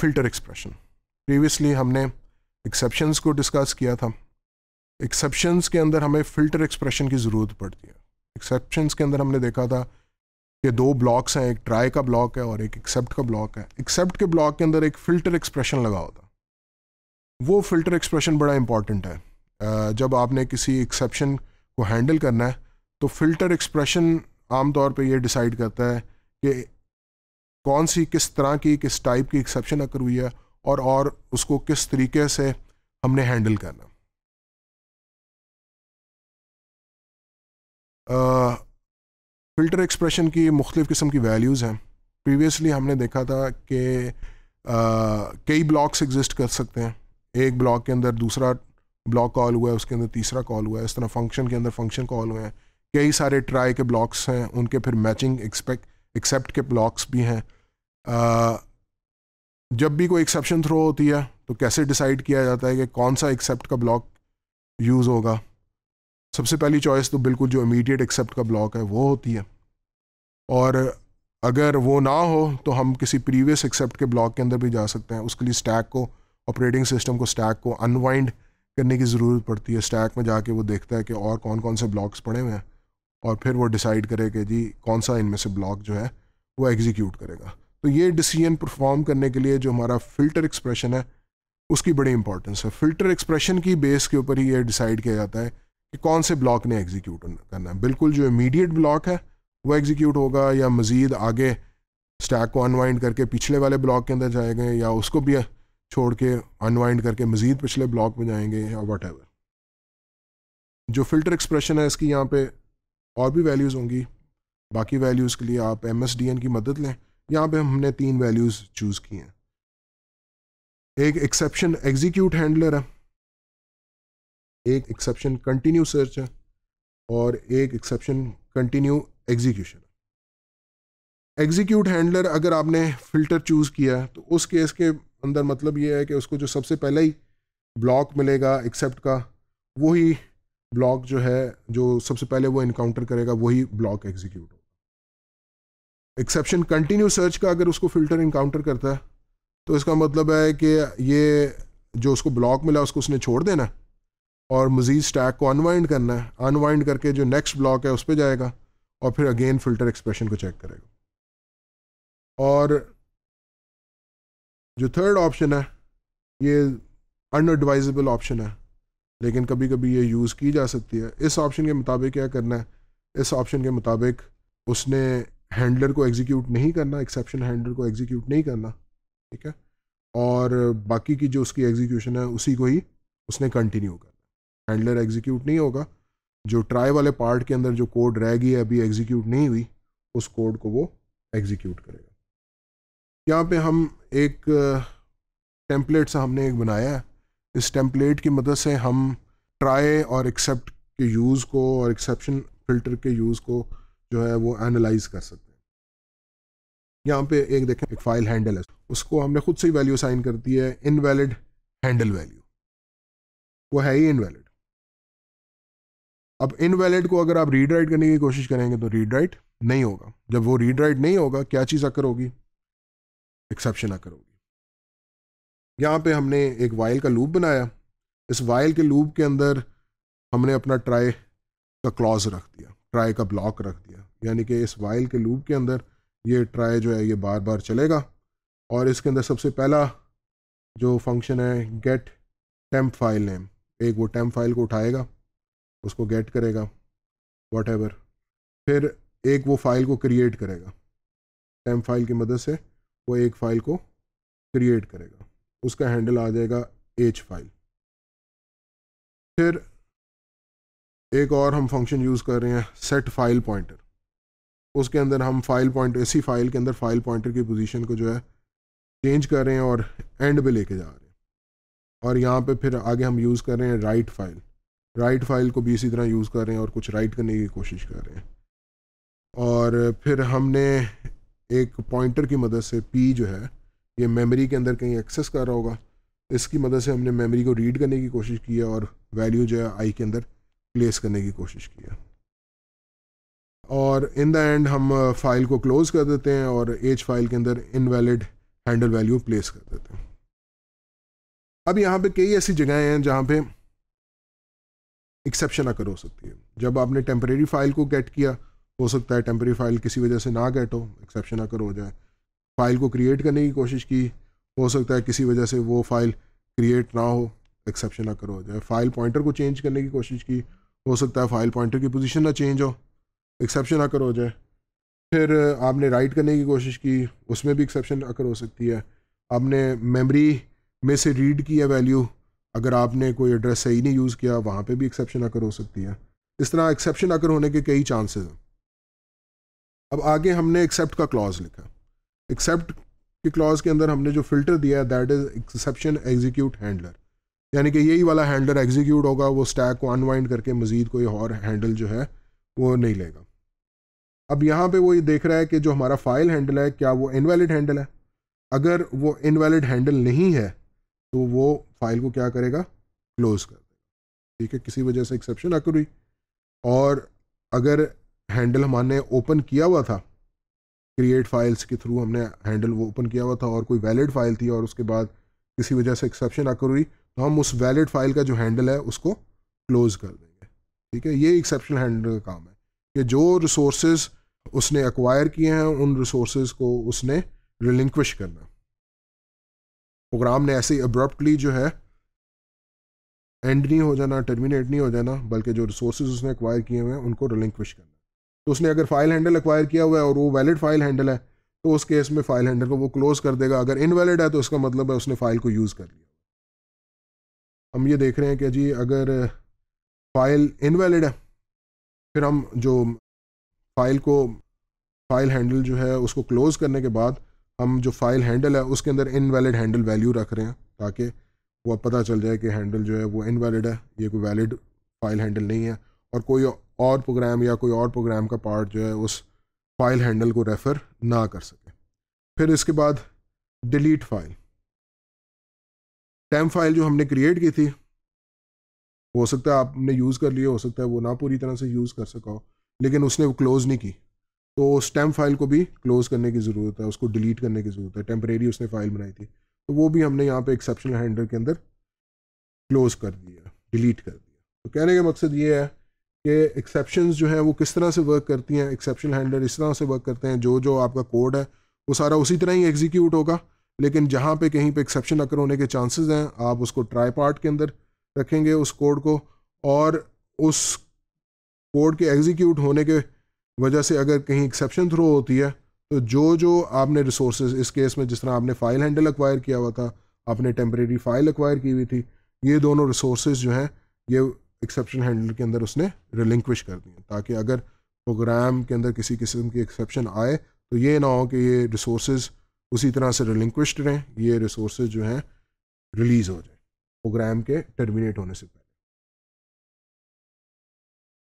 filter expression previously हमने exceptions को discuss किया था एक्सेप्शंस के अंदर हमें फ़िल्टर एक्सप्रेशन की ज़रूरत पड़ती है एक्सेप्शंस के अंदर हमने देखा था कि दो ब्लॉक्स हैं एक ट्राई का ब्लॉक है और एक एक्सेप्ट का ब्लॉक है एक्सेप्ट के ब्लॉक के अंदर एक फ़िल्टर एक्सप्रेशन लगा होता वो फ़िल्टर एक्सप्रेशन बड़ा इंपॉर्टेंट है जब आपने किसी एक्सेप्शन को हैंडल करना है तो फ़िल्टर एक्सप्रेशन आमतौर पर यह डिसाइड करता है कि कौन सी किस तरह की किस टाइप की एक्सेप्शन अकर हुई है और और उसको किस तरीके से हमने हैंडल करना फ़िल्टर uh, एक्सप्रेशन की मुख्तफ किस्म की वैल्यूज़ हैं प्रीवियसली हमने देखा था कि कई ब्लॉक्स एग्जिस्ट कर सकते हैं एक ब्लॉक के अंदर दूसरा ब्लॉक कॉल हुआ है उसके अंदर तीसरा कॉल हुआ है इस तरह फंक्शन के अंदर फंक्शन कॉल हुए हैं कई सारे ट्राई के ब्लॉक्स हैं उनके फिर मैचिंग एक्सपेक्ट एक्सेप्ट के ब्लॉक्स भी हैं जब भी कोई एक्सेप्शन थ्रो होती है तो कैसे डिसाइड किया जाता है कि कौन सा एक्सेप्ट का ब्लॉक यूज़ होगा सबसे पहली चॉइस तो बिल्कुल जो इमीडिएट एक्सेप्ट का ब्लॉक है वो होती है और अगर वो ना हो तो हम किसी प्रीवियस एक्सेप्ट के ब्लॉक के अंदर भी जा सकते हैं उसके लिए स्टैक को ऑपरेटिंग सिस्टम को स्टैक को अनवाइंड करने की ज़रूरत पड़ती है स्टैक में जाके वो देखता है कि और कौन कौन से ब्लॉक्स पड़े हुए हैं और फिर वो डिसाइड करे कि जी कौन सा इनमें से ब्लॉक जो है वो एग्जीक्यूट करेगा तो ये डिसीजन परफॉर्म करने के लिए जो हमारा फ़िल्टर एक्सप्रेशन है उसकी बड़ी इंपॉर्टेंस है फ़िल्टर एक्सप्रेशन की बेस के ऊपर ही ये डिसाइड किया जाता है कि कौन से ब्लॉक ने एग्जीक्यूट करना है बिल्कुल जो इमीडिएट ब्लॉक है वो एग्जीक्यूट होगा या मज़ीद आगे स्टैक को अनवाइंड करके पिछले वाले ब्लॉक के अंदर जाएंगे या उसको भी छोड़ के अनवाइंड करके मज़ीद पिछले ब्लॉक में जाएंगे या वट जो फ़िल्टर एक्सप्रेशन है इसकी यहाँ पे और भी वैल्यूज़ होंगी बाकी वैल्यूज़ के लिए आप एम की मदद लें यहाँ पे हमने तीन वैल्यूज़ चूज़ की हैं एक एक्सेप्शन एग्जीक्यूट हैंडलर है एक एक्सेप्शन कंटिन्यू सर्च है और एक exception continue execution execute handler अगर आपने फ़िल्टर चूज़ किया है तो उस केस के अंदर मतलब ये है कि उसको जो सबसे पहले ही ब्लॉक मिलेगा एक्सेप्ट का वही ब्लॉक जो है जो सबसे पहले वो इनकाउंटर करेगा वही block execute exception continue search का अगर उसको फिल्टर इनकाउंटर करता है तो इसका मतलब है कि ये जो उसको ब्लॉक मिला उसको उसने छोड़ देना और मज़ीद स्टैक को अनवाइंड करना है अनवाइंड करके जो नेक्स्ट ब्लॉक है उस पर जाएगा और फिर अगेन फ़िल्टर एक्सप्रेशन को चेक करेगा और जो थर्ड ऑप्शन है ये अनएडवाइजेबल ऑप्शन है लेकिन कभी कभी ये यूज़ की जा सकती है इस ऑप्शन के मुताबिक क्या करना है इस ऑप्शन के मुताबिक उसने हैंडलर को एग्जीक्यूट नहीं करना एक्सेप्शन हैंडलर को एग्जीक्यूट नहीं करना ठीक है और बाकी की जो उसकी एग्जीक्यूशन है उसी को ही उसने कंटिन्यू करना हैंडलर एग्जीक्यूट नहीं होगा जो ट्राई वाले पार्ट के अंदर जो कोड रह गई है अभी एग्जीक्यूट नहीं हुई उस कोड को वो एग्जीक्यूट करेगा यहाँ पे हम एक टेम्पलेट सा हमने एक बनाया है इस टेम्पलेट की मदद से हम ट्राई और एक्सेप्ट के यूज़ को और एक्सेप्शन फिल्टर के यूज़ को जो है वो एनालाइज कर सकते यहाँ पे एक देखें एक फाइल हैंडल है उसको हमने खुद से ही वैल्यू साइन कर दी है इनवैलिड हैंडल वैल्यू वो है ही इनवैलिड अब इनवैलिड को अगर आप रीड राइट करने की कोशिश करेंगे तो रीड राइट नहीं होगा जब वो रीड राइट नहीं होगा क्या चीज़ आकर होगी एक्सेप्शन आकर होगी यहाँ पे हमने एक वाइल का लूप बनाया इस वाइल के लूप के अंदर हमने अपना ट्राई का क्लॉज रख दिया ट्राई का ब्लॉक रख दिया यानी कि इस वाइल के लूप के अंदर ये ट्राई जो है ये बार बार चलेगा और इसके अंदर सबसे पहला जो फंक्शन है गेट टेम्प फाइल नेम एक वो टेम्प फाइल को उठाएगा उसको गेट करेगा वट फिर एक वो फाइल को क्रिएट करेगा टेम्प फाइल की मदद से वो एक फाइल को क्रिएट करेगा उसका हैंडल आ जाएगा एच फाइल फिर एक और हम फंक्शन यूज़ कर रहे हैं सेट फाइल पॉइंटर उसके अंदर हम फाइल पॉइंटर इसी फाइल के अंदर फाइल पॉइंटर की पोजीशन को जो है चेंज कर रहे हैं और एंड पे लेके जा रहे हैं और यहाँ पे फिर आगे हम यूज़ कर रहे हैं राइट फाइल राइट फाइल को भी इसी तरह यूज़ कर रहे हैं और कुछ राइट करने की कोशिश कर रहे हैं और फिर हमने एक पॉइंटर की मदद से पी जो है ये मेमोरी के अंदर कहीं एक्सेस कर रहा होगा इसकी मदद से हमने मेमोरी को रीड करने की कोशिश की है और वैल्यू जो है आई के अंदर प्लेस करने की कोशिश की है और इन द एंड हम फाइल uh, को क्लोज कर देते हैं और एज फाइल के अंदर इनवैलिड हैंडल वैल्यू प्लेस कर देते हैं अब यहाँ पे कई ऐसी जगहें हैं जहाँ पे एक्सेप्शन अकर हो सकती है जब आपने टेम्परेरी फाइल को गेट किया हो सकता है टेम्परेरी फाइल किसी वजह से ना गेट हो एक्सेप्शन अकर हो जाए फाइल को क्रिएट करने की कोशिश की हो सकता है किसी वजह से वो फाइल क्रिएट ना हो एक्सेप्शन अकर हो जाए फाइल पॉइंटर को चेंज करने की कोशिश की हो सकता है फाइल पॉइंटर की पोजीशन ना चेंज हो एक्सेप्शन अकर हो जाए फिर आपने राइट करने की कोशिश की उसमें भी एक्सेप्शन अकर हो सकती है आपने मेमोरी में से रीड किया वैल्यू अगर आपने कोई एड्रेस सही नहीं यूज़ किया वहाँ पे भी एक्सेप्शन अकर हो सकती है इस तरह एक्सेप्शन अकर होने के कई चांसेस हैं अब आगे हमने एक्सेप्ट का क्लॉज लिखा एक्सेप्ट के क्लॉज के अंदर हमने जो फिल्टर दिया है that is exception execute handler यानी कि यही वाला हैंडलर एग्जीक्यूट होगा वो स्टैक को अनवाइंड करके मज़ीद कोई और हैंडल जो है वो नहीं लेगा अब यहाँ पे वो ये देख रहा है कि जो हमारा फाइल हैंडल है क्या वो इनवैलिड हैंडल है अगर वो इनवैलिड हैंडल नहीं है तो वो फाइल को क्या करेगा क्लोज कर देगा ठीक है किसी वजह से एक्सेप्शन आकर हुई और अगर हैंडल हमारे ओपन किया हुआ था क्रिएट फाइल्स के थ्रू हमने हैंडल वो ओपन किया हुआ था और कोई वैलिड फाइल थी और उसके बाद किसी वजह से एक्सेप्शन आकर हुई तो हम उस वैलिड फाइल का जो हैंडल है उसको क्लोज कर देंगे ठीक है ये एक्सेप्शन हैंडलर का काम है कि जो रिसोर्स उसने एक्वायर किए हैं उन रिसोर्स को उसने रिलिंक्विश करना प्रोग्राम ने ऐसे अब्रप्टली जो है एंड नहीं हो जाना टर्मिनेट नहीं हो जाना बल्कि जो रिसोर्स उसने एक्वायर किए हुए हैं उनको रिलिंक्विश करना तो उसने अगर फाइल हैंडल एक्वायर किया हुआ है और वो वैलिड फाइल हैंडल है तो उस केस में फाइल हैंडल को वो क्लोज कर देगा अगर इनवैलिड है तो उसका मतलब है उसने फाइल को यूज़ कर लिया हम ये देख रहे हैं कि जी अगर फाइल इनवैलिड है फिर हम जो फाइल को फाइल हैंडल जो है उसको क्लोज़ करने के बाद हम जो फाइल हैंडल है उसके अंदर इनवैलिड हैंडल वैल्यू रख रहे हैं ताकि वो पता चल जाए कि हैंडल जो है वो इनवैलिड है ये कोई वैलिड फाइल हैंडल नहीं है और कोई और प्रोग्राम या कोई और प्रोग्राम का पार्ट जो है उस फाइल हैंडल को रेफ़र ना कर सके फिर इसके बाद डिलीट फाइल टैम फाइल जो हमने क्रिएट की थी हो सकता है आपने यूज़ कर लिया हो सकता है वो ना पूरी तरह से यूज़ कर सका हो लेकिन उसने वो क्लोज़ नहीं की तो स्टैम्प फाइल को भी क्लोज़ करने की ज़रूरत है उसको डिलीट करने की ज़रूरत है टेम्परेरी उसने फाइल बनाई थी तो वो भी हमने यहाँ पे एक्सेप्शनल हैंडल के अंदर क्लोज़ कर दिया डिलीट कर दिया तो कहने का मकसद ये है कि एक्सेप्शन जो हैं वो किस तरह से वर्क करती हैं एक्सेप्शन हैंडल इस तरह से वर्क करते हैं जो जो आपका कोड है वो सारा उसी तरह ही एग्जीक्यूट होगा लेकिन जहाँ पे कहीं पे एक्सेप्शन अकर होने के चांसेस हैं आप उसको ट्राई पार्ट के अंदर रखेंगे उस कोड को और उस कोड के एग्जीक्यूट होने के वजह से अगर कहीं एक्सेप्शन थ्रो होती है तो जो जो आपने रिसोर्स इस केस में जिस तरह आपने फ़ाइल हैंडल एक्वायर किया हुआ था आपने टेम्परेरी फ़ाइल एक्वायर की हुई थी ये दोनों रिसोर्स जो हैं ये एक्सेप्शन हैंडल के अंदर उसने रिलिंक्विश कर दिए ताकि अगर प्रोग्राम के अंदर किसी किस्म की एक्सेप्शन आए तो ये ना हो कि ये रिसोर्स उसी तरह से रिलिंक्विश रहें ये रिसोर्स जो हैं रिलीज़ हो जाए प्रोग्राम के टर्मिनेट होने से पहले